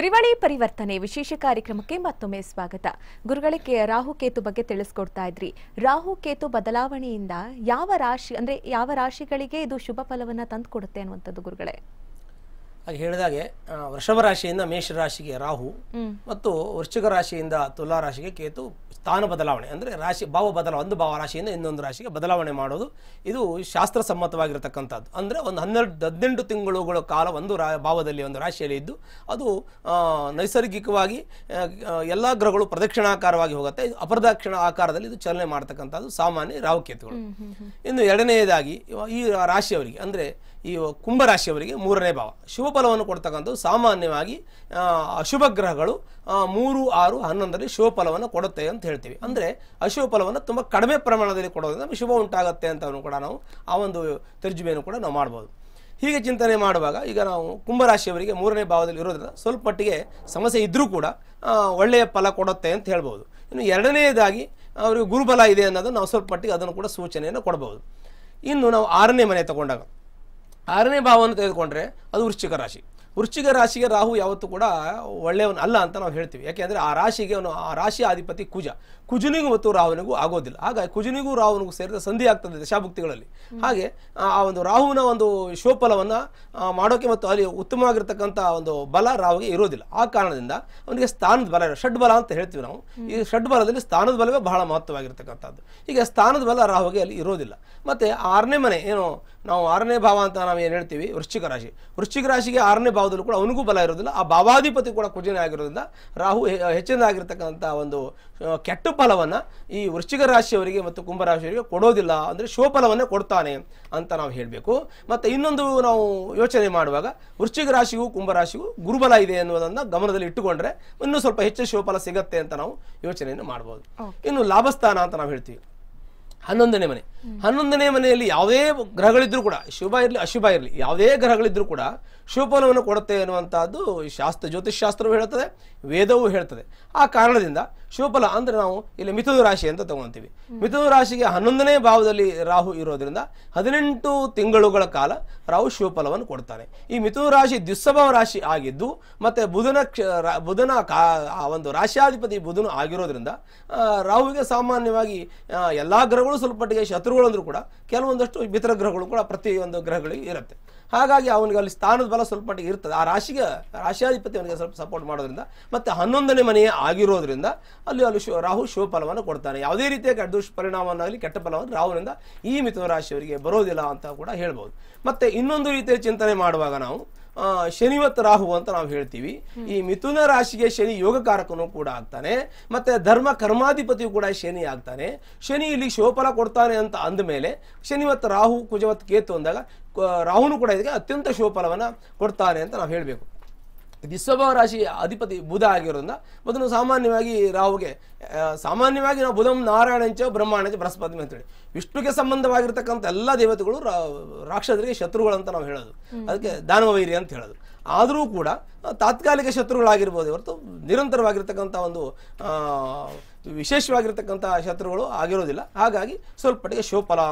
ತ್ರಿವಳಿ ಪರಿವರ್ತನೆ ವಿಶೇಷ ಕಾರ್ಯಕ್ರಮಕ್ಕೆ ಮತ್ತೊಮ್ಮೆ ಸ್ವಾಗತ ಗುರುಗಳಿಗೆ ರಾಹುಕೇತು ಬಗ್ಗೆ ತಿಳಿಸ್ಕೊಡ್ತಾ ಇದ್ರಿ ರಾಹುಕೇತು ಬದಲಾವಣೆಯಿಂದ ಯಾವ ರಾಶಿ ಅಂದ್ರೆ ಯಾವ ರಾಶಿಗಳಿಗೆ ಇದು ಶುಭ ಫಲವನ್ನ ತಂದು ಕೊಡುತ್ತೆ ಅನ್ನುವಂಥದ್ದು ಗುರುಗಳೇ ಹಾಗೆ ಹೇಳಿದಾಗೆ ವೃಷಭ ರಾಶಿಯಿಂದ ಮೇಷರಾಶಿಗೆ ರಾಹು ಮತ್ತು ವೃಶ್ಚಿಕ ರಾಶಿಯಿಂದ ತುಲಾ ರಾಶಿಗೆ ಕೇತು ಸ್ಥಾನ ಬದಲಾವಣೆ ಅಂದರೆ ರಾಶಿ ಭಾವ ಬದಲಾವಣೆ ಒಂದು ಭಾವ ರಾಶಿಯಿಂದ ಇನ್ನೊಂದು ರಾಶಿಗೆ ಬದಲಾವಣೆ ಮಾಡೋದು ಇದು ಶಾಸ್ತ್ರಸಮ್ಮತವಾಗಿರತಕ್ಕಂಥದ್ದು ಅಂದರೆ ಒಂದು ಹನ್ನೆರಡು ಹದಿನೆಂಟು ತಿಂಗಳುಗಳ ಕಾಲ ಒಂದು ರಾ ಭಾವದಲ್ಲಿ ಒಂದು ರಾಶಿಯಲ್ಲಿ ಇದ್ದು ಅದು ನೈಸರ್ಗಿಕವಾಗಿ ಎಲ್ಲ ಗ್ರಹಗಳು ಪ್ರದಕ್ಷಿಣಾಕಾರವಾಗಿ ಹೋಗುತ್ತೆ ಇದು ಅಪ್ರದಕ್ಷಿಣ ಆಕಾರದಲ್ಲಿ ಇದು ಚಲನೆ ಮಾಡತಕ್ಕಂಥದ್ದು ಸಾಮಾನ್ಯ ರಾಹುಕೇತುಗಳು ಇನ್ನು ಎರಡನೆಯದಾಗಿ ಈ ರಾಶಿಯವರಿಗೆ ಅಂದರೆ ಈ ಕುಂಭರಾಶಿಯವರಿಗೆ ಮೂರನೇ ಭಾವ ಶುಭ ಫಲವನ್ನು ಕೊಡ್ತಕ್ಕಂಥದ್ದು ಸಾಮಾನ್ಯವಾಗಿ ಅಶುಭ ಗ್ರಹಗಳು ಮೂರು ಆರು ಹನ್ನೊಂದರಲ್ಲಿ ಶುಭ ಫಲವನ್ನು ಕೊಡುತ್ತೆ ಅಂತ ಹೇಳ್ತೀವಿ ಅಂದರೆ ಅಶುಭ ಫಲವನ್ನು ತುಂಬ ಕಡಿಮೆ ಪ್ರಮಾಣದಲ್ಲಿ ಕೊಡೋದ್ರಿಂದ ಶುಭ ಉಂಟಾಗುತ್ತೆ ಅಂತ ಕೂಡ ನಾವು ಆ ಒಂದು ತರ್ಜುಮೆಯನ್ನು ಕೂಡ ನಾವು ಮಾಡ್ಬೋದು ಹೀಗೆ ಚಿಂತನೆ ಮಾಡುವಾಗ ಈಗ ನಾವು ಕುಂಭರಾಶಿಯವರಿಗೆ ಮೂರನೇ ಭಾವದಲ್ಲಿ ಇರೋದ್ರಿಂದ ಸ್ವಲ್ಪ ಮಟ್ಟಿಗೆ ಸಮಸ್ಯೆ ಇದ್ದರೂ ಕೂಡ ಒಳ್ಳೆಯ ಫಲ ಕೊಡುತ್ತೆ ಅಂತ ಹೇಳ್ಬೋದು ಇನ್ನು ಎರಡನೇದಾಗಿ ಅವರಿಗೆ ಗುರುಬಲ ಇದೆ ಅನ್ನೋದು ನಾವು ಸ್ವಲ್ಪ ಮಟ್ಟಿಗೆ ಅದನ್ನು ಕೂಡ ಸೂಚನೆಯನ್ನು ಕೊಡ್ಬೋದು ಇನ್ನು ನಾವು ಆರನೇ ಮನೆ ತಗೊಂಡಾಗ ಆರನೇ ಭಾವವನ್ನು ತೆಗೆದುಕೊಂಡ್ರೆ ಅದು ವೃಶ್ಚಿಕ ರಾಶಿ ವೃಶ್ಚಿಕ ರಾಶಿಗೆ ರಾಹು ಯಾವತ್ತೂ ಕೂಡ ಒಳ್ಳೆಯವನು ಅಲ್ಲ ಅಂತ ನಾವು ಹೇಳ್ತೀವಿ ಯಾಕೆಂದರೆ ಆ ರಾಶಿಗೆ ಅವನು ಆ ರಾಶಿಯ ಅಧಿಪತಿ ಕುಜ ಕುಜನಿಗೂ ಮತ್ತು ರಾಹುನಿಗೂ ಆಗೋದಿಲ್ಲ ಹಾಗಾಗಿ ಕುಜನಿಗೂ ರಾಹುನಿಗೂ ಸೇರಿದ ಸಂಧಿ ಆಗ್ತದೆ ದಶಾಭುಕ್ತಿಗಳಲ್ಲಿ ಹಾಗೆ ಆ ಒಂದು ರಾಹುವಿನ ಒಂದು ಶೋಫಲವನ್ನು ಮಾಡೋಕೆ ಮತ್ತು ಅಲ್ಲಿ ಉತ್ತಮವಾಗಿರ್ತಕ್ಕಂಥ ಒಂದು ಬಲ ರಾಹುಗೆ ಇರೋದಿಲ್ಲ ಆ ಕಾರಣದಿಂದ ಅವನಿಗೆ ಸ್ಥಾನದ ಬಲ ಷಡ್ ಬಲ ಅಂತ ಹೇಳ್ತೀವಿ ನಾವು ಈ ಷಡ್ ಬಲದಲ್ಲಿ ಸ್ಥಾನದ ಬಲವೇ ಬಹಳ ಮಹತ್ವವಾಗಿರ್ತಕ್ಕಂಥದ್ದು ಈಗ ಸ್ಥಾನದ ಬಲ ರಾಹುಗೆ ಅಲ್ಲಿ ಇರೋದಿಲ್ಲ ಮತ್ತು ಆರನೇ ಮನೆ ಏನು ನಾವು ಆರನೇ ಭಾವ ಅಂತ ನಾವು ಏನು ಹೇಳ್ತೀವಿ ವೃಶ್ಚಿಕ ರಾಶಿ ವೃಶ್ಚಿಕ ರಾಶಿಗೆ ಆರನೇ ಭಾವದಲ್ಲೂ ಕೂಡ ಅವನಿಗೂ ಬಲ ಇರೋದಿಲ್ಲ ಆ ಭಾವಾಧಿಪತಿ ಕೂಡ ಕುಜನೇ ಆಗಿರೋದ್ರಿಂದ ರಾಹು ಹೆಚ್ಚಿನದಾಗಿರ್ತಕ್ಕಂಥ ಒಂದು ಕೆಟ್ಟ ಫಲವನ್ನು ಈ ವೃಶ್ಚಿಕ ರಾಶಿಯವರಿಗೆ ಮತ್ತು ಕುಂಭರಾಶಿಯವರಿಗೆ ಕೊಡೋದಿಲ್ಲ ಅಂದರೆ ಶೋಫಲವನ್ನೇ ಕೊಡ್ತಾನೆ ಅಂತ ನಾವು ಹೇಳಬೇಕು ಮತ್ತು ಇನ್ನೊಂದು ನಾವು ಯೋಚನೆ ಮಾಡುವಾಗ ವೃಶ್ಚಿಕ ರಾಶಿಗೂ ಕುಂಭರಾಶಿಗೂ ಗುರುಬಲ ಇದೆ ಎನ್ನುವುದನ್ನು ಗಮನದಲ್ಲಿ ಇಟ್ಟುಕೊಂಡ್ರೆ ಇನ್ನೂ ಸ್ವಲ್ಪ ಹೆಚ್ಚು ಶೋಫಲ ಸಿಗತ್ತೆ ಅಂತ ನಾವು ಯೋಚನೆಯನ್ನು ಮಾಡ್ಬೋದು ಇನ್ನು ಲಾಭಸ್ಥಾನ ಅಂತ ನಾವು ಹೇಳ್ತೀವಿ ಹನ್ನೊಂದನೇ ಮನೆ ಹನ್ನೊಂದನೇ ಮನೆಯಲ್ಲಿ ಯಾವುದೇ ಗ್ರಹಗಳಿದ್ರು ಕೂಡ ಶುಭ ಇರಲಿ ಅಶುಭ ಇರಲಿ ಯಾವುದೇ ಗ್ರಹಗಳಿದ್ರು ಕೂಡ ಶುಭಫಲವನ್ನು ಕೊಡುತ್ತೆ ಅನ್ನುವಂಥದ್ದು ಶಾಸ್ತ್ರ ಜ್ಯೋತಿಷ್ ಶಾಸ್ತ್ರವೂ ಹೇಳ್ತದೆ ವೇದವೂ ಹೇಳ್ತದೆ ಆ ಕಾರಣದಿಂದ ಶುಭಫಲ ಅಂದ್ರೆ ನಾವು ಇಲ್ಲಿ ಮಿಥುನ ರಾಶಿ ಅಂತ ತಗೊತೀವಿ ಮಿಥುನ ರಾಶಿಗೆ ಹನ್ನೊಂದನೇ ಭಾವದಲ್ಲಿ ರಾಹು ಇರೋದ್ರಿಂದ ಹದಿನೆಂಟು ತಿಂಗಳುಗಳ ಕಾಲ ರಾಹು ಶಿವಫಲವನ್ನು ಕೊಡ್ತಾನೆ ಈ ಮಿಥುನ ರಾಶಿ ದುಸ್ಸಭವ ರಾಶಿ ಆಗಿದ್ದು ಮತ್ತೆ ಬುಧನ ಬುಧನ ಕಾ ಒಂದು ರಾಶಿಯಾಧಿಪತಿ ಬುಧನು ಆಗಿರೋದ್ರಿಂದ ರಾಹುವಿಗೆ ಸಾಮಾನ್ಯವಾಗಿ ಎಲ್ಲ ಗ್ರಹಗಳು ಸ್ವಲ್ಪ ಮಟ್ಟಿಗೆ ಶತ್ರುಗಳಂದರೂ ಕೂಡ ಕೆಲವೊಂದಷ್ಟು ಮಿತ್ರ ಗ್ರಹಗಳು ಕೂಡ ಪ್ರತಿಯೊಂದು ಗ್ರಹಗಳಿಗೆ ಇರುತ್ತೆ ಹಾಗಾಗಿ ಅವನಿಗೆ ಅಲ್ಲಿ ಸ್ಥಾನದ ಬಲ ಸ್ವಲ್ಪ ಮಟ್ಟಿಗೆ ಇರ್ತದೆ ಆ ರಾಶಿಗೆ ರಾಶಿಯಾಧಿಪತಿ ಅವನಿಗೆ ಸ್ವಲ್ಪ ಸಪೋರ್ಟ್ ಮಾಡೋದ್ರಿಂದ ಮತ್ತೆ ಹನ್ನೊಂದನೇ ಮನೆಯೇ ಆಗಿರೋದ್ರಿಂದ ಅಲ್ಲಿ ಅಲ್ಲಿ ಶಿವ ರಾಹು ಶಿವಫಲವನ್ನು ಕೊಡ್ತಾನೆ ಯಾವುದೇ ರೀತಿಯ ದುಷ್ಪರಿಣಾಮವನ್ನಾಗಲಿ ಕೆಟ್ಟ ಫಲವನ್ನು ರಾಹುನಿಂದ ಈ ಮಿಥುನ ರಾಶಿಯವರಿಗೆ ಬರೋದಿಲ್ಲ ಅಂತ ಕೂಡ ಹೇಳ್ಬೋದು ಮತ್ತೆ ಇನ್ನೊಂದು ರೀತಿಯ ಚಿಂತನೆ ಮಾಡುವಾಗ ನಾವು ಶನಿವತ್ ರಾಹು ಅಂತ ನಾವು ಹೇಳ್ತೀವಿ ಈ ಮಿಥುನ ರಾಶಿಗೆ ಶನಿ ಯೋಗಕಾರಕನು ಕೂಡ ಆಗ್ತಾನೆ ಮತ್ತೆ ಧರ್ಮ ಕರ್ಮಾಧಿಪತಿಯು ಕೂಡ ಶನಿ ಆಗ್ತಾನೆ ಶನಿ ಇಲ್ಲಿ ಶೋಫಲ ಕೊಡ್ತಾನೆ ಅಂತ ಅಂದಮೇಲೆ ಶನಿವತ್ ರಾಹು ಕುಜವತ್ ಕೇತು ಅಂದಾಗ ರಾಹುನು ಕೂಡ ಇದಕ್ಕೆ ಅತ್ಯಂತ ಶೋಫಲವನ್ನು ಕೊಡ್ತಾನೆ ಅಂತ ನಾವು ಹೇಳಬೇಕು ದ್ವಿಸ್ವಭಾವ ರಾಶಿ ಅಧಿಪತಿ ಬುಧ ಆಗಿರೋದ್ರಿಂದ ಮೊದಲು ಸಾಮಾನ್ಯವಾಗಿ ರಾಹುಗೆ ಸಾಮಾನ್ಯವಾಗಿ ನಾವು ಬುಧಂ ನಾರಾಯಣಂಚ ಬ್ರಹ್ಮಾಣಂಚ ಬೃಹಸ್ಪತಿ ಅಂತೇಳಿ ವಿಷ್ಣುಗೆ ಸಂಬಂಧವಾಗಿರ್ತಕ್ಕಂಥ ಎಲ್ಲ ದೇವತೆಗಳು ರಾಕ್ಷಸರಿಗೆ ಶತ್ರುಗಳು ಅಂತ ನಾವು ಹೇಳೋದು ಅದಕ್ಕೆ ದಾನವೈರಿ ಅಂತ ಹೇಳೋದು ಆದರೂ ಕೂಡ ತಾತ್ಕಾಲಿಕ ಶತ್ರುಗಳಾಗಿರ್ಬೋದು ಹೊರತು ನಿರಂತರವಾಗಿರ್ತಕ್ಕಂಥ ಒಂದು ವಿಶೇಷವಾಗಿರ್ತಕ್ಕಂತಹ ಶತ್ರುಗಳು ಆಗಿರೋದಿಲ್ಲ ಹಾಗಾಗಿ ಸ್ವಲ್ಪ ಮಟ್ಟಿಗೆ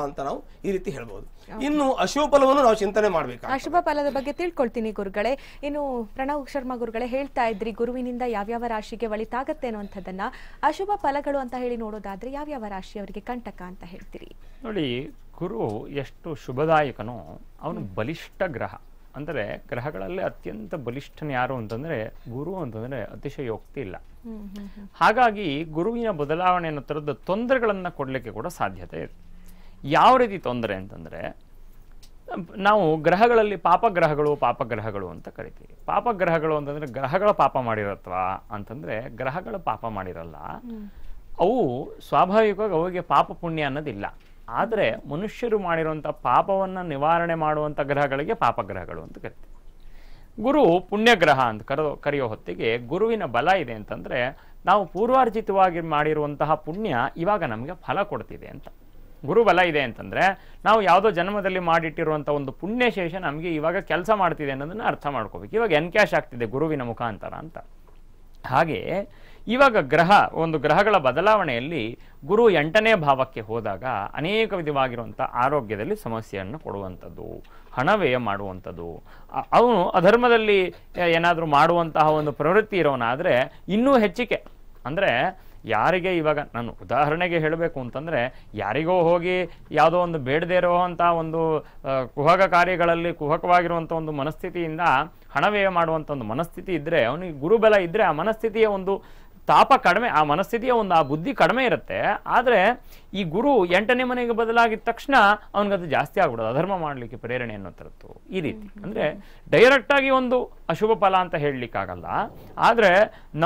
ಅಂತ ನಾವು ಈ ರೀತಿ ಹೇಳ್ಬೋದು ಇನ್ನು ಫಲವನ್ನು ನಾವು ಚಿಂತನೆ ಮಾಡ್ಬೇಕು ಅಶುಭ ಫಲದ ಬಗ್ಗೆ ತಿಳ್ಕೊಳ್ತೀನಿ ಗುರುಗಳೇ ಇನ್ನು ಪ್ರಣವ್ ಶರ್ಮಾ ಗುರುಗಳೇ ಹೇಳ್ತಾ ಇದ್ರಿ ಗುರುವಿನಿಂದ ಯಾವ್ಯಾವ ರಾಶಿಗೆ ಒಳಿತಾಗತ್ತೆ ಅನ್ನುವಂಥದ್ದನ್ನ ಅಶುಭ ಫಲಗಳು ಅಂತ ಹೇಳಿ ನೋಡೋದಾದ್ರೆ ಯಾವ್ಯಾವ ಅವರಿಗೆ ಕಂಟಕ ಅಂತ ಹೇಳ್ತೀರಿ ನೋಡಿ ಗುರು ಎಷ್ಟು ಶುಭದಾಯಕನೋ ಅವನು ಬಲಿಷ್ಠ ಗ್ರಹ ಅಂದರೆ ಗ್ರಹಗಳಲ್ಲಿ ಅತ್ಯಂತ ಬಲಿಷ್ಠನ ಯಾರು ಅಂತಂದರೆ ಗುರು ಅಂತಂದರೆ ಅತಿಶಯೋಕ್ತಿ ಇಲ್ಲ ಹಾಗಾಗಿ ಗುರುವಿನ ಬದಲಾವಣೆ ಅನ್ನೋ ಥರದ ತೊಂದರೆಗಳನ್ನು ಕೊಡಲಿಕ್ಕೆ ಕೂಡ ಸಾಧ್ಯತೆ ಇದೆ ಯಾವ ರೀತಿ ತೊಂದರೆ ಅಂತಂದರೆ ನಾವು ಗ್ರಹಗಳಲ್ಲಿ ಪಾಪಗ್ರಹಗಳು ಪಾಪಗ್ರಹಗಳು ಅಂತ ಕರಿತೀವಿ ಪಾಪಗ್ರಹಗಳು ಅಂತಂದರೆ ಗ್ರಹಗಳ ಪಾಪ ಮಾಡಿರತ್ವಾ ಅಂತಂದರೆ ಗ್ರಹಗಳ ಪಾಪ ಮಾಡಿರಲ್ಲ ಅವು ಸ್ವಾಭಾವಿಕವಾಗಿ ಅವರಿಗೆ ಪಾಪ ಪುಣ್ಯ ಅನ್ನೋದಿಲ್ಲ ಆದರೆ ಮನುಷ್ಯರು ಮಾಡಿರುವಂಥ ಪಾಪವನ್ನು ನಿವಾರಣೆ ಮಾಡುವಂಥ ಗ್ರಹಗಳಿಗೆ ಪಾಪಗ್ರಹಗಳು ಅಂತ ಕರಿತೀವಿ ಗುರು ಪುಣ್ಯಗ್ರಹ ಅಂತ ಕರೋ ಕರೆಯೋ ಹೊತ್ತಿಗೆ ಗುರುವಿನ ಬಲ ಇದೆ ಅಂತಂದರೆ ನಾವು ಪೂರ್ವಾರ್ಜಿತವಾಗಿ ಮಾಡಿರುವಂತಹ ಪುಣ್ಯ ಇವಾಗ ನಮಗೆ ಫಲ ಕೊಡ್ತಿದೆ ಅಂತ ಗುರುಬಲ ಇದೆ ಅಂತಂದರೆ ನಾವು ಯಾವುದೋ ಜನ್ಮದಲ್ಲಿ ಮಾಡಿಟ್ಟಿರುವಂಥ ಒಂದು ಪುಣ್ಯಶೇಷ ನಮಗೆ ಇವಾಗ ಕೆಲಸ ಮಾಡ್ತಿದೆ ಅನ್ನೋದನ್ನು ಅರ್ಥ ಮಾಡ್ಕೋಬೇಕು ಇವಾಗ ಎನ್ ಕ್ಯಾಶ್ ಆಗ್ತಿದೆ ಗುರುವಿನ ಮುಖಾಂತರ ಅಂತ ಹಾಗೆಯೇ ಇವಾಗ ಗ್ರಹ ಒಂದು ಗ್ರಹಗಳ ಬದಲಾವಣೆಯಲ್ಲಿ ಗುರು ಎಂಟನೇ ಭಾವಕ್ಕೆ ಹೋದಾಗ ಅನೇಕ ವಿಧವಾಗಿರುವಂಥ ಆರೋಗ್ಯದಲ್ಲಿ ಸಮಸ್ಯೆಯನ್ನು ಕೊಡುವಂಥದ್ದು ಹಣ ವ್ಯಯ ಮಾಡುವಂಥದ್ದು ಅವನು ಅಧರ್ಮದಲ್ಲಿ ಏನಾದರೂ ಮಾಡುವಂತಹ ಒಂದು ಪ್ರವೃತ್ತಿ ಇರೋನಾದರೆ ಇನ್ನೂ ಹೆಚ್ಚಿಕೆ ಅಂದರೆ ಯಾರಿಗೆ ಇವಾಗ ನಾನು ಉದಾಹರಣೆಗೆ ಹೇಳಬೇಕು ಅಂತಂದರೆ ಯಾರಿಗೋ ಹೋಗಿ ಯಾವುದೋ ಒಂದು ಬೇಡದೇ ಇರುವಂಥ ಒಂದು ಕುಹಕ ಕಾರ್ಯಗಳಲ್ಲಿ ಕುಹಕವಾಗಿರುವಂಥ ಒಂದು ಮನಸ್ಥಿತಿಯಿಂದ ಹಣ ವ್ಯಯ ಮಾಡುವಂಥ ಒಂದು ಮನಸ್ಥಿತಿ ಇದ್ದರೆ ಅವನಿಗೆ ಗುರುಬಲ ಇದ್ದರೆ ಆ ಮನಸ್ಥಿತಿಯ ಒಂದು ತಾಪ ಕಡಿಮೆ ಆ ಮನಸ್ಥಿತಿಯ ಒಂದು ಆ ಬುದ್ಧಿ ಕಡಿಮೆ ಇರುತ್ತೆ ಆದರೆ ಈ ಗುರು ಎಂಟನೇ ಮನೆಗೆ ಬದಲಾಗಿದ ತಕ್ಷಣ ಅದು ಜಾಸ್ತಿ ಆಗ್ಬಿಡೋದು ಅಧರ್ಮ ಮಾಡಲಿಕ್ಕೆ ಪ್ರೇರಣೆ ಅನ್ನೋ ಈ ರೀತಿ ಅಂದರೆ ಡೈರೆಕ್ಟಾಗಿ ಒಂದು ಅಶುಭ ಫಲ ಅಂತ ಹೇಳಲಿಕ್ಕಾಗಲ್ಲ ಆದರೆ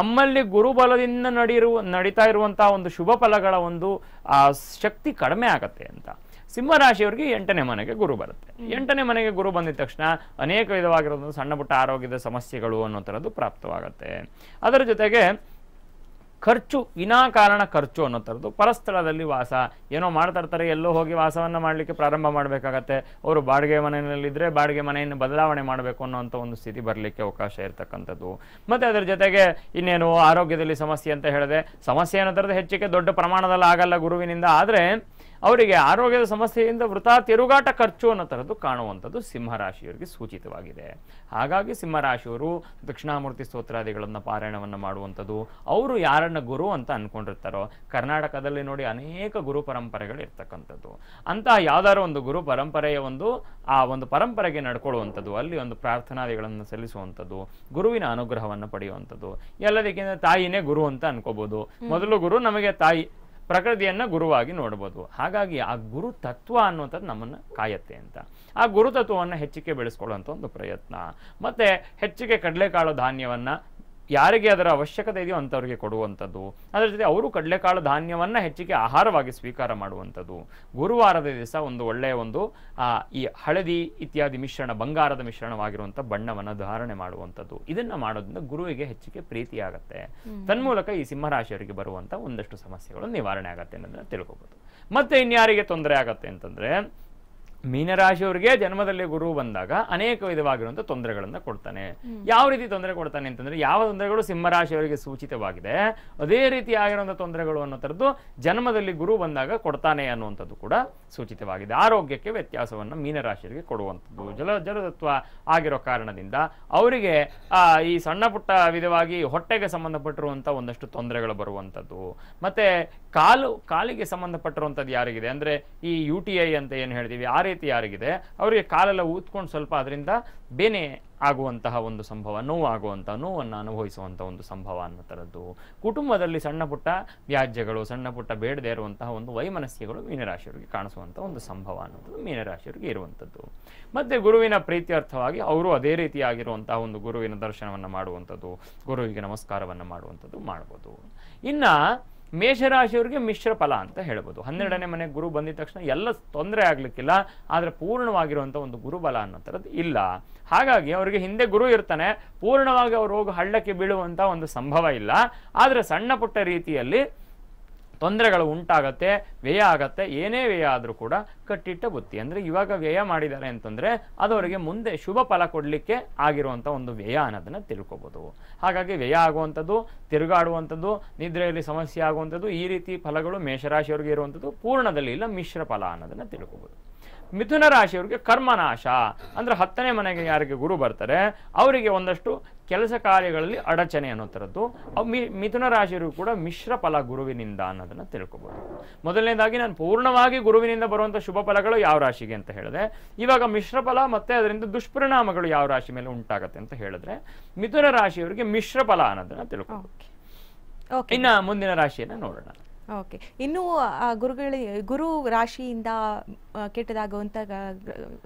ನಮ್ಮಲ್ಲಿ ಗುರುಬಲದಿಂದ ನಡೆಯುವ ನಡೀತಾ ಇರುವಂಥ ಒಂದು ಶುಭ ಫಲಗಳ ಒಂದು ಆ ಶಕ್ತಿ ಕಡಿಮೆ ಆಗತ್ತೆ ಅಂತ ಸಿಂಹರಾಶಿಯವರಿಗೆ ಎಂಟನೇ ಮನೆಗೆ ಗುರು ಬರುತ್ತೆ ಎಂಟನೇ ಮನೆಗೆ ಗುರು ಬಂದಿದ ತಕ್ಷಣ ಅನೇಕ ವಿಧವಾಗಿರೋದು ಸಣ್ಣ ಪುಟ್ಟ ಆರೋಗ್ಯದ ಸಮಸ್ಯೆಗಳು ಅನ್ನೋ ಥರದ್ದು ಪ್ರಾಪ್ತವಾಗುತ್ತೆ ಅದರ ಜೊತೆಗೆ ಖರ್ಚು ವಿನಾಕಾರಣ ಖರ್ಚು ಅನ್ನೋ ಥರದ್ದು ಪರಸ್ಥಳದಲ್ಲಿ ವಾಸ ಏನೋ ಮಾಡ್ತಾ ಇರ್ತಾರೆ ಎಲ್ಲೋ ಹೋಗಿ ವಾಸವನ್ನು ಮಾಡಲಿಕ್ಕೆ ಪ್ರಾರಂಭ ಮಾಡಬೇಕಾಗತ್ತೆ ಅವರು ಬಾಡಿಗೆ ಮನೆಯಲ್ಲಿದ್ದರೆ ಬಾಡಿಗೆ ಮನೆಯನ್ನು ಬದಲಾವಣೆ ಮಾಡಬೇಕು ಅನ್ನೋವಂಥ ಒಂದು ಸ್ಥಿತಿ ಬರಲಿಕ್ಕೆ ಅವಕಾಶ ಇರತಕ್ಕಂಥದ್ದು ಮತ್ತು ಅದರ ಜೊತೆಗೆ ಇನ್ನೇನು ಆರೋಗ್ಯದಲ್ಲಿ ಸಮಸ್ಯೆ ಅಂತ ಹೇಳಿದೆ ಸಮಸ್ಯೆ ಅನ್ನೋ ಥರದ್ದು ಹೆಚ್ಚಿಗೆ ದೊಡ್ಡ ಪ್ರಮಾಣದಲ್ಲಿ ಆಗಲ್ಲ ಗುರುವಿನಿಂದ ಆದರೆ ಅವರಿಗೆ ಆರೋಗ್ಯದ ಸಮಸ್ಯೆಯಿಂದ ವೃಥಾ ತಿರುಗಾಟ ಖರ್ಚು ಅನ್ನೋ ಥರದ್ದು ಕಾಣುವಂಥದ್ದು ಸಿಂಹರಾಶಿಯವರಿಗೆ ಸೂಚಿತವಾಗಿದೆ ಹಾಗಾಗಿ ಸಿಂಹರಾಶಿಯವರು ದಕ್ಷಿಣಾಮೂರ್ತಿ ಸ್ತೋತ್ರಾದಿಗಳನ್ನು ಪಾರಾಯಣವನ್ನು ಮಾಡುವಂಥದ್ದು ಅವರು ಯಾರನ್ನ ಗುರು ಅಂತ ಅಂದ್ಕೊಂಡಿರ್ತಾರೋ ಕರ್ನಾಟಕದಲ್ಲಿ ನೋಡಿ ಅನೇಕ ಗುರು ಪರಂಪರೆಗಳು ಇರ್ತಕ್ಕಂಥದ್ದು ಅಂತಹ ಯಾವ್ದಾರ ಒಂದು ಗುರು ಪರಂಪರೆಯ ಒಂದು ಆ ಒಂದು ಪರಂಪರೆಗೆ ನಡ್ಕೊಳ್ಳುವಂಥದ್ದು ಅಲ್ಲಿ ಒಂದು ಪ್ರಾರ್ಥನಾದಿಗಳನ್ನು ಸಲ್ಲಿಸುವಂಥದ್ದು ಗುರುವಿನ ಅನುಗ್ರಹವನ್ನು ಪಡೆಯುವಂಥದ್ದು ಎಲ್ಲದಕ್ಕಿಂತ ತಾಯಿನೇ ಗುರು ಅಂತ ಅನ್ಕೋಬಹುದು ಮೊದಲು ಗುರು ನಮಗೆ ತಾಯಿ ಪ್ರಕೃತಿಯನ್ನು ಗುರುವಾಗಿ ನೋಡ್ಬೋದು ಹಾಗಾಗಿ ಆ ಗುರು ತತ್ವ ಅನ್ನುವಂಥದ್ದು ನಮ್ಮನ್ನು ಕಾಯತ್ತೆ ಅಂತ ಆ ಗುರುತತ್ವವನ್ನು ಹೆಚ್ಚಿಗೆ ಬೆಳೆಸ್ಕೊಳ್ಳೋಂಥ ಒಂದು ಪ್ರಯತ್ನ ಮತ್ತು ಹೆಚ್ಚಿಗೆ ಕಡಲೆಕಾಳು ಧಾನ್ಯವನ್ನು ಯಾರಿಗೆ ಅದರ ಅವಶ್ಯಕತೆ ಇದೆಯೋ ಅಂಥವ್ರಿಗೆ ಕೊಡುವಂಥದ್ದು ಅದರ ಜೊತೆ ಅವರು ಕಡಲೆಕಾಳು ಧಾನ್ಯವನ್ನು ಹೆಚ್ಚಿಗೆ ಆಹಾರವಾಗಿ ಸ್ವೀಕಾರ ಮಾಡುವಂಥದ್ದು ಗುರುವಾರದ ದಿವಸ ಒಂದು ಒಳ್ಳೆಯ ಒಂದು ಈ ಹಳದಿ ಇತ್ಯಾದಿ ಮಿಶ್ರಣ ಬಂಗಾರದ ಮಿಶ್ರಣವಾಗಿರುವಂಥ ಬಣ್ಣವನ್ನು ಧಾರಣೆ ಮಾಡುವಂಥದ್ದು ಇದನ್ನು ಮಾಡೋದ್ರಿಂದ ಗುರುವಿಗೆ ಹೆಚ್ಚಿಗೆ ಪ್ರೀತಿಯಾಗತ್ತೆ ತನ್ಮೂಲಕ ಈ ಸಿಂಹರಾಶಿಯವರಿಗೆ ಬರುವಂಥ ಒಂದಷ್ಟು ಸಮಸ್ಯೆಗಳು ನಿವಾರಣೆ ಆಗುತ್ತೆ ಅನ್ನೋದನ್ನು ತಿಳ್ಕೊಬೋದು ಮತ್ತೆ ಇನ್ಯಾರಿಗೆ ತೊಂದರೆ ಆಗತ್ತೆ ಅಂತಂದ್ರೆ ಮೀನರಾಶಿಯವರಿಗೆ ಜನ್ಮದಲ್ಲಿ ಗುರು ಬಂದಾಗ ಅನೇಕ ವಿಧವಾಗಿರುವಂತಹ ತೊಂದರೆಗಳನ್ನು ಕೊಡ್ತಾನೆ ಯಾವ ರೀತಿ ತೊಂದರೆ ಕೊಡ್ತಾನೆ ಅಂತಂದ್ರೆ ಯಾವ ತೊಂದರೆಗಳು ಸಿಂಹರಾಶಿಯವರಿಗೆ ಸೂಚಿತವಾಗಿದೆ ಅದೇ ರೀತಿ ಆಗಿರುವಂತಹ ತೊಂದರೆಗಳು ಅನ್ನೋ ಜನ್ಮದಲ್ಲಿ ಗುರು ಬಂದಾಗ ಕೊಡ್ತಾನೆ ಅನ್ನುವಂಥದ್ದು ಕೂಡ ಸೂಚಿತವಾಗಿದೆ ಆರೋಗ್ಯಕ್ಕೆ ವ್ಯತ್ಯಾಸವನ್ನು ಮೀನರಾಶಿಯವರಿಗೆ ಕೊಡುವಂಥದ್ದು ಜಲ ಜಲತತ್ವ ಆಗಿರೋ ಕಾರಣದಿಂದ ಅವರಿಗೆ ಈ ಸಣ್ಣ ಪುಟ್ಟ ವಿಧವಾಗಿ ಹೊಟ್ಟೆಗೆ ಸಂಬಂಧಪಟ್ಟಿರುವಂಥ ಒಂದಷ್ಟು ತೊಂದರೆಗಳು ಬರುವಂಥದ್ದು ಮತ್ತೆ ಕಾಲು ಕಾಲಿಗೆ ಸಂಬಂಧಪಟ್ಟಿರುವಂಥದ್ದು ಯಾರಿಗಿದೆ ಅಂದ್ರೆ ಈ ಯು ಟಿ ಐ ಅಂತ ಏನು ಹೇಳ್ತೀವಿ ಆ ರೀತಿ ಯಾರಿಗಿದೆ ಅವರಿಗೆ ಕಾಲೆಲ್ಲ ಊದ್ಕೊಂಡು ಸ್ವಲ್ಪ ಅದರಿಂದ ಬೇನೆ ಆಗುವಂತಹ ಒಂದು ಸಂಭವ ನೋವಾಗುವಂಥ ನೋವನ್ನು ಅನುಭವಿಸುವಂತಹ ಒಂದು ಸಂಭವ ಅನ್ನೋ ಥರದ್ದು ಕುಟುಂಬದಲ್ಲಿ ಸಣ್ಣ ಪುಟ್ಟ ವ್ಯಾಜ್ಯಗಳು ಸಣ್ಣ ಪುಟ್ಟ ಬೇಡದೆ ಇರುವಂತಹ ಒಂದು ವೈಮನಸ್ಯಗಳು ಮೀನರಾಶಿಯವರಿಗೆ ಕಾಣಿಸುವಂತಹ ಒಂದು ಸಂಭವ ಅನ್ನೋದು ಮೀನರಾಶಿಯವರಿಗೆ ಇರುವಂಥದ್ದು ಮತ್ತೆ ಗುರುವಿನ ಪ್ರೀತ್ಯರ್ಥವಾಗಿ ಅವರು ಅದೇ ರೀತಿಯಾಗಿರುವಂತಹ ಒಂದು ಗುರುವಿನ ದರ್ಶನವನ್ನು ಮಾಡುವಂಥದ್ದು ಗುರುವಿಗೆ ನಮಸ್ಕಾರವನ್ನು ಮಾಡುವಂಥದ್ದು ಮಾಡ್ಬೋದು ಇನ್ನು ಮೇಷರಾಶಿಯವರಿಗೆ ಮಿಶ್ರ ಫಲ ಅಂತ ಹೇಳ್ಬೋದು ಹನ್ನೆರಡನೇ ಮನೆ ಗುರು ಬಂದಿದ ತಕ್ಷಣ ಎಲ್ಲ ತೊಂದರೆ ಆಗ್ಲಿಕ್ಕಿಲ್ಲ ಆದರೆ ಪೂರ್ಣವಾಗಿರುವಂಥ ಒಂದು ಗುರುಬಲ ಅನ್ನೋ ಥರದ್ದು ಇಲ್ಲ ಹಾಗಾಗಿ ಅವರಿಗೆ ಹಿಂದೆ ಗುರು ಇರ್ತಾನೆ ಪೂರ್ಣವಾಗಿ ಅವ್ರು ಹೋಗಿ ಹಳ್ಳಕ್ಕೆ ಬೀಳುವಂಥ ಒಂದು ಸಂಭವ ಇಲ್ಲ ಆದರೆ ಸಣ್ಣ ಪುಟ್ಟ ರೀತಿಯಲ್ಲಿ ತೊಂದರೆಗಳು ಉಂಟಾಗತ್ತೆ ವ್ಯಯ ಆಗತ್ತೆ ಏನೇ ವ್ಯಯ ಆದರೂ ಕೂಡ ಕಟ್ಟಿಟ್ಟ ಬುತ್ತಿ ಅಂದರೆ ಇವಾಗ ವ್ಯಯ ಮಾಡಿದ್ದಾರೆ ಅಂತಂದರೆ ಅದು ಅವರಿಗೆ ಮುಂದೆ ಶುಭ ಫಲ ಕೊಡಲಿಕ್ಕೆ ಆಗಿರುವಂಥ ಒಂದು ವ್ಯಯ ಅನ್ನೋದನ್ನು ತಿಳ್ಕೊಬೋದು ಹಾಗಾಗಿ ವ್ಯಯ ಆಗುವಂಥದ್ದು ತಿರುಗಾಡುವಂಥದ್ದು ನಿದ್ರೆಯಲ್ಲಿ ಸಮಸ್ಯೆ ಆಗುವಂಥದ್ದು ಈ ರೀತಿ ಫಲಗಳು ಮೇಷರಾಶಿಯವರಿಗೆ ಇರುವಂಥದ್ದು ಪೂರ್ಣದಲ್ಲಿ ಇಲ್ಲ ಮಿಶ್ರ ಫಲ ಅನ್ನೋದನ್ನು ತಿಳ್ಕೊಬೋದು ಮಿಥುನ ರಾಶಿಯವರಿಗೆ ಕರ್ಮನಾಶ ಅಂದರೆ ಹತ್ತನೇ ಮನೆಗೆ ಯಾರಿಗೆ ಗುರು ಬರ್ತಾರೆ ಅವರಿಗೆ ಒಂದಷ್ಟು ಕೆಲಸ ಕಾರ್ಯಗಳಲ್ಲಿ ಅಡಚಣೆ ಅನ್ನೋಥರದ್ದು ಅವು ಮಿ ಮಿಥುನ ರಾಶಿಯರು ಕೂಡ ಮಿಶ್ರ ಫಲ ಗುರುವಿನಿಂದ ಅನ್ನೋದನ್ನ ತಿಳ್ಕೊಬೋದು ಮೊದಲನೇದಾಗಿ ನಾನು ಪೂರ್ಣವಾಗಿ ಗುರುವಿನಿಂದ ಬರುವಂಥ ಶುಭ ಫಲಗಳು ಯಾವ ರಾಶಿಗೆ ಅಂತ ಹೇಳಿದೆ ಇವಾಗ ಮಿಶ್ರ ಫಲ ಮತ್ತು ಅದರಿಂದ ದುಷ್ಪರಿಣಾಮಗಳು ಯಾವ ರಾಶಿ ಮೇಲೆ ಉಂಟಾಗತ್ತೆ ಅಂತ ಹೇಳಿದ್ರೆ ಮಿಥುನ ರಾಶಿಯವರಿಗೆ ಮಿಶ್ರ ಫಲ ಅನ್ನೋದನ್ನು ತಿಳ್ಕೊಬೋದು ಇನ್ನ ಮುಂದಿನ ರಾಶಿಯನ್ನ ನೋಡೋಣ ಓಕೆ ಇನ್ನು ಗುರುಗಳ ಗುರು ರಾಶಿಯಿಂದ ಕೆಟ್ಟದಾಗುವಂತ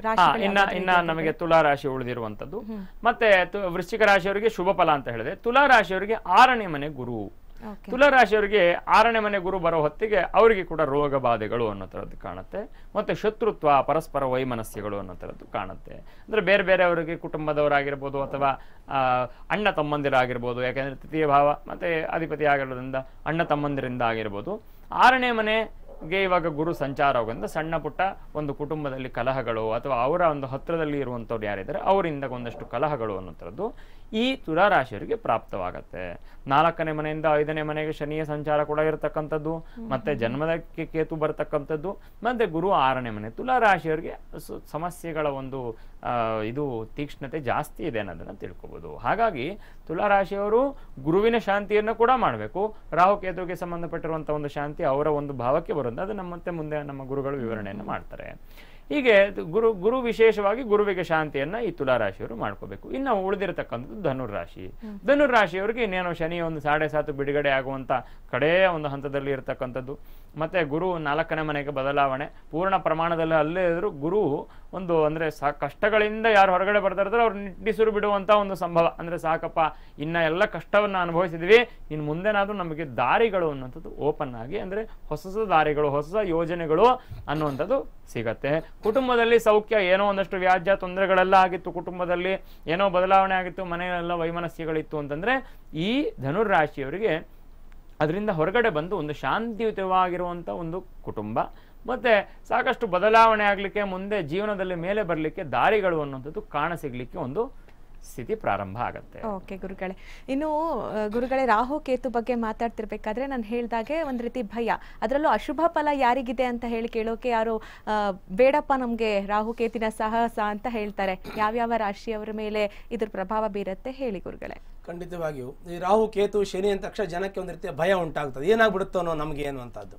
ರಾಶಿ ಇನ್ನ ಇನ್ನ ನಮಗೆ ತುಲಾ ರಾಶಿ ಉಳಿದಿರುವಂತದ್ದು ಮತ್ತೆ ವೃಶ್ಚಿಕ ರಾಶಿಯವರಿಗೆ ಶುಭ ಫಲ ಅಂತ ಹೇಳಿದೆ ತುಲಾ ರಾಶಿಯವರಿಗೆ ಆರನೇ ಮನೆ ಗುರು ರಾಶಿಯವರಿಗೆ ಆರನೇ ಮನೆ ಗುರು ಬರೋ ಹೊತ್ತಿಗೆ ಅವರಿಗೆ ಕೂಡ ರೋಗ ಬಾಧೆಗಳು ಅನ್ನೋ ಥರದ್ದು ಕಾಣುತ್ತೆ ಮತ್ತೆ ಶತ್ರುತ್ವ ಪರಸ್ಪರ ವೈಮನಸ್ಯಗಳು ಅನ್ನೋ ಥರದ್ದು ಕಾಣುತ್ತೆ ಅಂದರೆ ಬೇರೆ ಅವರಿಗೆ ಕುಟುಂಬದವರಾಗಿರ್ಬೋದು ಅಥವಾ ಅಣ್ಣ ತಮ್ಮಂದಿರಾಗಿರ್ಬೋದು ಯಾಕಂದ್ರೆ ತೃತೀಯ ಭಾವ ಮತ್ತೆ ಅಧಿಪತಿ ಆಗಿರೋದ್ರಿಂದ ಅಣ್ಣ ತಮ್ಮಂದಿರಿಂದ ಆಗಿರ್ಬೋದು ಆರನೇ ಮನೆ ಗೆ ಇವಾಗ ಗುರು ಸಂಚಾರ ಹೋಗೋದ್ರಿಂದ ಸಣ್ಣ ಪುಟ್ಟ ಒಂದು ಕುಟುಂಬದಲ್ಲಿ ಕಲಹಗಳು ಅಥವಾ ಅವರ ಒಂದು ಹತ್ತಿರದಲ್ಲಿ ಇರುವಂಥವ್ರು ಯಾರಿದ್ದಾರೆ ಅವರಿಂದ ಒಂದಷ್ಟು ಕಲಹಗಳು ಅನ್ನೋಂಥದ್ದು ಈ ತುಲಾರಾಶಿಯವರಿಗೆ ಪ್ರಾಪ್ತವಾಗತ್ತೆ ನಾಲ್ಕನೇ ಮನೆಯಿಂದ ಐದನೇ ಮನೆಗೆ ಶನಿಯ ಸಂಚಾರ ಕೂಡ ಇರತಕ್ಕಂಥದ್ದು ಮತ್ತೆ ಜನ್ಮದಕ್ಕೆ ಕೇತು ಬರತಕ್ಕಂಥದ್ದು ಮತ್ತೆ ಗುರು ಆರನೇ ಮನೆ ತುಲಾರಾಶಿಯವರಿಗೆ ಸಮಸ್ಯೆಗಳ ಒಂದು ಇದು ತೀಕ್ಷ್ಣತೆ ಜಾಸ್ತಿ ಇದೆ ಅನ್ನೋದನ್ನು ತಿಳ್ಕೊಬೋದು ಹಾಗಾಗಿ ತುಲಾರಾಶಿಯವರು ಗುರುವಿನ ಶಾಂತಿಯನ್ನು ಕೂಡ ಮಾಡಬೇಕು ರಾಹುಕೇತುವಿಗೆ ಸಂಬಂಧಪಟ್ಟಿರುವಂಥ ಒಂದು ಶಾಂತಿ ಅವರ ಒಂದು ಭಾವಕ್ಕೆ ಬರುತ್ತೆ ಅದು ನಮ್ಮಂತೆ ಮುಂದೆ ನಮ್ಮ ಗುರುಗಳು ವಿವರಣೆಯನ್ನು ಮಾಡ್ತಾರೆ ಹೀಗೆ ಗುರು ಗುರು ವಿಶೇಷವಾಗಿ ಗುರುವಿಗೆ ಶಾಂತಿಯನ್ನ ಈ ತುಲಾ ತುಲಾರಾಶಿಯವರು ಮಾಡ್ಕೋಬೇಕು ಇನ್ನು ಉಳಿದಿರತಕ್ಕಂಥದ್ದು ಧನುರಾಶಿ ರಾಶಿಯವರಿಗೆ ಇನ್ನೇನೋ ಶನಿ ಒಂದು ಸಾಡೆ ಸಾತು ಬಿಡುಗಡೆ ಆಗುವಂತ ಕಡೆಯ ಒಂದು ಹಂತದಲ್ಲಿ ಇರತಕ್ಕಂಥದ್ದು ಮತ್ತು ಗುರು ನಾಲ್ಕನೇ ಮನೆಗೆ ಬದಲಾವಣೆ ಪೂರ್ಣ ಪ್ರಮಾಣದಲ್ಲಿ ಅಲ್ಲೇ ಇದ್ದರೂ ಗುರು ಒಂದು ಅಂದರೆ ಸಾ ಕಷ್ಟಗಳಿಂದ ಯಾರು ಹೊರಗಡೆ ಬರ್ತಾ ಇರ್ತಾರೆ ಅವ್ರು ನಿಟ್ಟಿಸಿರು ಬಿಡುವಂಥ ಒಂದು ಸಂಭವ ಅಂದರೆ ಸಾಕಪ್ಪ ಇನ್ನು ಎಲ್ಲ ಕಷ್ಟವನ್ನು ಅನುಭವಿಸಿದ್ವಿ ಇನ್ನು ಮುಂದೆನಾದರೂ ನಮಗೆ ದಾರಿಗಳು ಅನ್ನೋಂಥದ್ದು ಓಪನ್ ಆಗಿ ಅಂದರೆ ಹೊಸ ಹೊಸ ದಾರಿಗಳು ಹೊಸ ಯೋಜನೆಗಳು ಅನ್ನುವಂಥದ್ದು ಸಿಗತ್ತೆ ಕುಟುಂಬದಲ್ಲಿ ಸೌಖ್ಯ ಏನೋ ಒಂದಷ್ಟು ವ್ಯಾಜ್ಯ ತೊಂದರೆಗಳೆಲ್ಲ ಆಗಿತ್ತು ಕುಟುಂಬದಲ್ಲಿ ಏನೋ ಬದಲಾವಣೆ ಆಗಿತ್ತು ಮನೆಯಲ್ಲೆಲ್ಲ ವೈಮನಸ್ಯಗಳಿತ್ತು ಅಂತಂದರೆ ಈ ಧನುರಾಶಿಯವರಿಗೆ ಅದರಿಂದ ಹೊರಗಡೆ ಬಂದು ಒಂದು ಶಾಂತಿಯುತವಾಗಿರುವಂಥ ಒಂದು ಕುಟುಂಬ ಮತ್ತು ಸಾಕಷ್ಟು ಬದಲಾವಣೆ ಆಗಲಿಕ್ಕೆ ಮುಂದೆ ಜೀವನದಲ್ಲಿ ಮೇಲೆ ಬರಲಿಕ್ಕೆ ದಾರಿಗಳು ಅನ್ನುವಂಥದ್ದು ಕಾಣ ಸಿಗಲಿಕ್ಕೆ ಒಂದು ಸ್ಥಿತಿ ಪ್ರಾರಂಭ ಆಗುತ್ತೆ ಓಕೆ ಗುರುಗಳೇ ಇನ್ನು ಗುರುಗಳೇ ರಾಹು ಕೇತು ಬಗ್ಗೆ ಮಾತಾಡ್ತಿರ್ಬೇಕಾದ್ರೆ ನಾನು ಹೇಳಿದಾಗೆ ಒಂದು ರೀತಿ ಭಯ ಅದರಲ್ಲೂ ಅಶುಭ ಫಲ ಯಾರಿಗಿದೆ ಅಂತ ಹೇಳಿ ಕೇಳೋಕೆ ಯಾರು ಬೇಡಪ್ಪ ನಮಗೆ ರಾಹು ಕೇತಿನ ಸಾಹಸ ಅಂತ ಹೇಳ್ತಾರೆ ಯಾವ್ಯಾವ ರಾಶಿಯವರ ಮೇಲೆ ಇದ್ರ ಪ್ರಭಾವ ಬೀರುತ್ತೆ ಹೇಳಿ ಗುರುಗಳೇ ಖಂಡಿತವಾಗಿಯೂ ಈ ರಾಹು ಕೇತು ಶನಿ ಅಂತ ತಕ್ಷಣ ಜನಕ್ಕೆ ಒಂದು ರೀತಿಯ ಭಯ ಉಂಟಾಗ್ತದೆ ಏನಾಗ್ಬಿಡುತ್ತೋ ಅನ್ನೋ ನಮಗೆ ಅಂತದ್ದು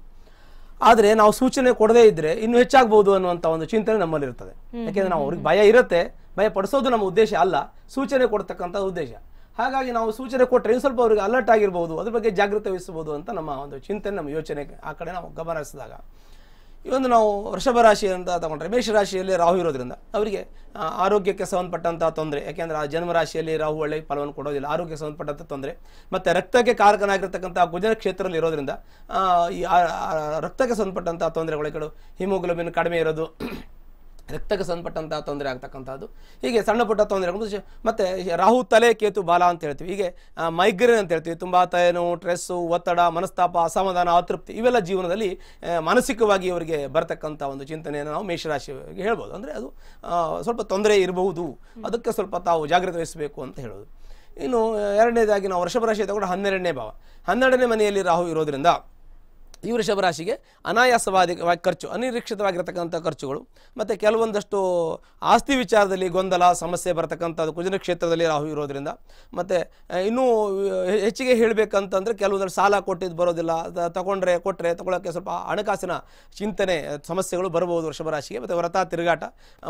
ಆದ್ರೆ ನಾವು ಸೂಚನೆ ಕೊಡದೇ ಇದ್ರೆ ಇನ್ನು ಹೆಚ್ಚಾಗ್ಬೋದು ಅನ್ನುವಂಥ ಒಂದು ಚಿಂತನೆ ನಮ್ಮಲ್ಲಿರ್ತದೆ ಯಾಕೆಂದ್ರೆ ನಾವು ಅವ್ರಿಗೆ ಭಯ ಇರುತ್ತೆ ಭಯ ಪಡಿಸೋದು ನಮ್ಮ ಉದ್ದೇಶ ಅಲ್ಲ ಸೂಚನೆ ಕೊಡ್ತಕ್ಕಂಥ ಉದ್ದೇಶ ಹಾಗಾಗಿ ನಾವು ಸೂಚನೆ ಕೊಟ್ಟರೆ ಇನ್ನು ಸ್ವಲ್ಪ ಅವ್ರಿಗೆ ಅಲರ್ಟ್ ಆಗಿರ್ಬೋದು ಅದ್ರ ಬಗ್ಗೆ ಜಾಗೃತಿ ವಹಿಸಬಹುದು ಅಂತ ನಮ್ಮ ಒಂದು ಚಿಂತನೆ ನಮ್ಮ ಯೋಚನೆ ಆ ಕಡೆ ನಾವು ಗಮನಿಸಿದಾಗ ಇವೊಂದು ನಾವು ವೃಷಭ ರಾಶಿ ಅಂತ ತಗೊಂಡ್ರೆ ಮೇಷರಾಶಿಯಲ್ಲಿ ರಾಹು ಇರೋದ್ರಿಂದ ಅವರಿಗೆ ಆರೋಗ್ಯಕ್ಕೆ ಸಂಬಂಧಪಟ್ಟಂಥ ತೊಂದರೆ ಯಾಕೆಂದರೆ ಆ ಜನ್ಮ ರಾಶಿಯಲ್ಲಿ ರಾಹು ಒಳ್ಳೆ ಫಲವನ್ನು ಕೊಡೋದಿಲ್ಲ ಆರೋಗ್ಯಕ್ಕೆ ಸಂಬಂಧಪಟ್ಟಂಥ ತೊಂದರೆ ಮತ್ತು ರಕ್ತಕ್ಕೆ ಕಾರಕನಾಗಿರ್ತಕ್ಕಂಥ ಗುಜರ ಕ್ಷೇತ್ರದಲ್ಲಿ ಇರೋದ್ರಿಂದ ಈ ರಕ್ತಕ್ಕೆ ಸಂಬಂಧಪಟ್ಟಂಥ ತೊಂದರೆಗಳು ಹಿಮೋಗ್ಲೋಬಿನ್ ಕಡಿಮೆ ಇರೋದು ರಕ್ತಕ್ಕೆ ಸಂಬಂಧಪಟ್ಟಂಥ ತೊಂದರೆ ಆಗ್ತಕ್ಕಂಥದ್ದು ಹೀಗೆ ಸಣ್ಣ ಪುಟ್ಟ ತೊಂದರೆ ಆಗ್ಬೋದು ಮತ್ತು ರಾಹು ತಲೆ ಕೇತು ಬಾಲ ಅಂತ ಹೇಳ್ತೀವಿ ಹೀಗೆ ಮೈಗ್ರೇನ್ ಅಂತ ಹೇಳ್ತೀವಿ ತುಂಬ ತಯನು ಟ್ರೆಸ್ಸು ಒತ್ತಡ ಮನಸ್ತಾಪ ಅಸಮಾಧಾನ ಅತೃಪ್ತಿ ಇವೆಲ್ಲ ಜೀವನದಲ್ಲಿ ಮಾನಸಿಕವಾಗಿ ಅವರಿಗೆ ಬರತಕ್ಕಂಥ ಒಂದು ಚಿಂತನೆಯನ್ನು ನಾವು ಮೇಷರಾಶಿಗೆ ಹೇಳ್ಬೋದು ಅಂದರೆ ಅದು ಸ್ವಲ್ಪ ತೊಂದರೆ ಇರಬಹುದು ಅದಕ್ಕೆ ಸ್ವಲ್ಪ ತಾವು ಜಾಗ್ರತೆ ವಹಿಸಬೇಕು ಅಂತ ಹೇಳೋದು ಇನ್ನು ಎರಡನೇದಾಗಿ ನಾವು ವೃಷಭ ರಾಶಿ ತಗೊಂಡು ಹನ್ನೆರಡನೇ ಭಾವ ಹನ್ನೆರಡನೇ ಮನೆಯಲ್ಲಿ ರಾಹು ಇರೋದ್ರಿಂದ ಈ ವೃಷಭರಾಶಿಗೆ ಅನಾಯಾಸವಾದಿ ಖರ್ಚು ಅನಿರೀಕ್ಷಿತವಾಗಿರತಕ್ಕಂಥ ಖರ್ಚುಗಳು ಮತ್ತು ಕೆಲವೊಂದಷ್ಟು ಆಸ್ತಿ ವಿಚಾರದಲ್ಲಿ ಗೊಂದಲ ಸಮಸ್ಯೆ ಬರತಕ್ಕಂಥದ್ದು ಕುಜನ ಕ್ಷೇತ್ರದಲ್ಲಿ ರಾಹು ಇರೋದರಿಂದ ಮತ್ತು ಇನ್ನೂ ಹೆಚ್ಚಿಗೆ ಹೇಳಬೇಕಂತಂದರೆ ಕೆಲವೊಂದು ಸಾಲ ಕೊಟ್ಟಿದ್ದು ಬರೋದಿಲ್ಲ ತಗೊಂಡ್ರೆ ಕೊಟ್ಟರೆ ತಗೊಳ್ಳೋಕ್ಕೆ ಸ್ವಲ್ಪ ಹಣಕಾಸಿನ ಚಿಂತನೆ ಸಮಸ್ಯೆಗಳು ಬರಬಹುದು ವೃಷಭರಾಶಿಗೆ ಮತ್ತು ವ್ರತ ತಿರುಗಾಟ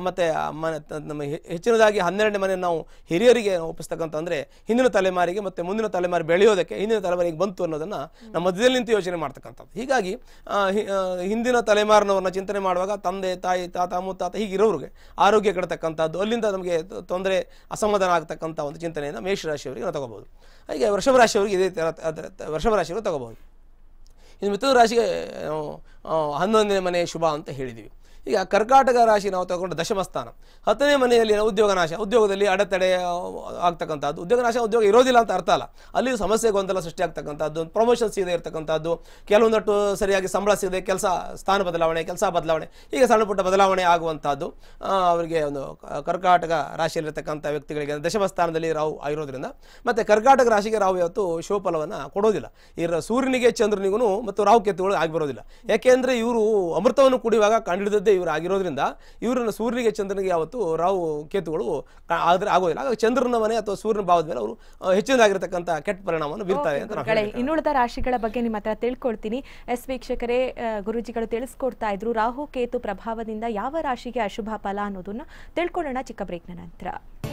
ಮತ್ತು ಮನೆ ನಮ್ಮ ಹೆಚ್ಚಿನದಾಗಿ ಹನ್ನೆರಡನೇ ಮನೆ ನಾವು ಹಿರಿಯರಿಗೆ ಒಪ್ಪಿಸ್ತಕ್ಕಂಥಂದರೆ ಹಿಂದಿನ ತಲೆಮಾರಿಗೆ ಮತ್ತು ಮುಂದಿನ ತಲೆಮಾರಿ ಬೆಳೆಯೋದಕ್ಕೆ ಹಿಂದಿನ ತಲೆಮಾರಿಗೆ ಬಂತು ಅನ್ನೋದನ್ನು ನಮ್ಮ ಮಧ್ಯದಲ್ಲಿ ನಿಂತು ಯೋಚನೆ ಮಾಡ್ತಕ್ಕಂಥದ್ದು ಹೀಗಾಗಿ ಹಿಂದಿನ ತಲೆಮಾರಿನವ್ರನ್ನ ಚಿಂತನೆ ಮಾಡುವಾಗ ತಂದೆ ತಾಯಿ ತಾತ ಮುತ್ತಾತ ಹೀಗಿರೋರಿಗೆ ಆರೋಗ್ಯ ಕೆಡತಕ್ಕಂಥದ್ದು ಅಲ್ಲಿಂದ ನಮಗೆ ತೊಂದರೆ ಅಸಮಾಧಾನ ಆಗ್ತಕ್ಕಂಥ ಒಂದು ಚಿಂತನೆಯನ್ನು ಮೇಷರಾಶಿಯವರಿಗೆ ನಾವು ತಗೋಬೋದು ಹಾಗೆ ವೃಷಭರಾಶಿಯವರಿಗೆ ಇದೇ ಥರ ರಾಶಿಯವರು ತಗೋಬೋದು ಇನ್ನು ಮಿಥುನ ರಾಶಿಗೆ ಹನ್ನೊಂದನೇ ಮನೆ ಶುಭ ಅಂತ ಹೇಳಿದ್ದೀವಿ ಈಗ ಕರ್ಕಾಟಕ ರಾಶಿ ನಾವು ತಗೊಂಡು ದಶಮ ಸ್ಥಾನ ಹತ್ತನೇ ಮನೆಯಲ್ಲಿ ನಾಶ ಉದ್ಯೋಗದಲ್ಲಿ ಅಡೆತಡೆ ಆಗ್ತಕ್ಕಂಥದ್ದು ನಾಶ ಉದ್ಯೋಗ ಇರೋದಿಲ್ಲ ಅಂತ ಅರ್ಥ ಅಲ್ಲ ಅಲ್ಲಿ ಸಮಸ್ಯೆ ಗೊಂದಲ ಸೃಷ್ಟಿ ಆಗ್ತಕ್ಕಂಥದ್ದು ಪ್ರಮೋಷನ್ ಸಿಗದೆ ಇರತಕ್ಕಂಥದ್ದು ಕೆಲವೊಂದಷ್ಟು ಸರಿಯಾಗಿ ಸಂಬಳ ಸಿಗದೆ ಕೆಲಸ ಸ್ಥಾನ ಬದಲಾವಣೆ ಕೆಲಸ ಬದಲಾವಣೆ ಈಗ ಸಣ್ಣ ಪುಟ್ಟ ಬದಲಾವಣೆ ಆಗುವಂಥದ್ದು ಅವರಿಗೆ ಒಂದು ಕರ್ಕಾಟಕ ರಾಶಿಯಲ್ಲಿರ್ತಕ್ಕಂಥ ವ್ಯಕ್ತಿಗಳಿಗೆ ದಶಮ ಸ್ಥಾನದಲ್ಲಿ ರಾವು ಆಗಿರೋದ್ರಿಂದ ಮತ್ತು ಕರ್ಕಾಟಕ ರಾಶಿಗೆ ರಾವು ಇವತ್ತು ಶೋಫಲವನ್ನು ಕೊಡೋದಿಲ್ಲ ಇರ ಸೂರ್ಯನಿಗೆ ಚಂದ್ರನಿಗೂ ಮತ್ತು ರಾವು ಕೆತ್ತುಗಳು ಆಗಿಬರೋದಿಲ್ಲ ಯಾಕೆಂದರೆ ಇವರು ಅಮೃತವನ್ನು ಕುಡಿಯುವಾಗ ಕಂಡು ಇವರು ಆಗಿರೋದ್ರಿಂದ ಇವರನ್ನು ಸೂರ್ಯನಿಗೆ ಚಂದ್ರನಿಗೆ ಯಾವತ್ತು ರಾವು ಕೇತುಗಳು ಆದ್ರೆ ಆಗೋದಿಲ್ಲ ಹಾಗಾಗಿ ಚಂದ್ರನ ಮನೆ ಅಥವಾ ಸೂರ್ಯನ ಭಾವದ ಮೇಲೆ ಅವರು ಹೆಚ್ಚಿನದಾಗಿರ್ತಕ್ಕಂಥ ಕೆಟ್ಟ ಪರಿಣಾಮವನ್ನು ಬೀರ್ತಾರೆ ಅಂತ ಇನ್ನುಳಿದ ರಾಶಿಗಳ ಬಗ್ಗೆ ನಿಮ್ಮ ಹತ್ರ ತಿಳ್ಕೊಳ್ತೀನಿ ಎಸ್ ವೀಕ್ಷಕರೇ ಗುರುಜಿಗಳು ತಿಳಿಸ್ಕೊಡ್ತಾ ಇದ್ರು ರಾಹು ಕೇತು ಪ್ರಭಾವದಿಂದ ಯಾವ ರಾಶಿಗೆ ಅಶುಭ ಫಲ ಅನ್ನೋದನ್ನ ತಿಳ್ಕೊಳ್ಳೋಣ ಚಿಕ್ಕ ಬ್ರೇಕ್ನ ನಂತರ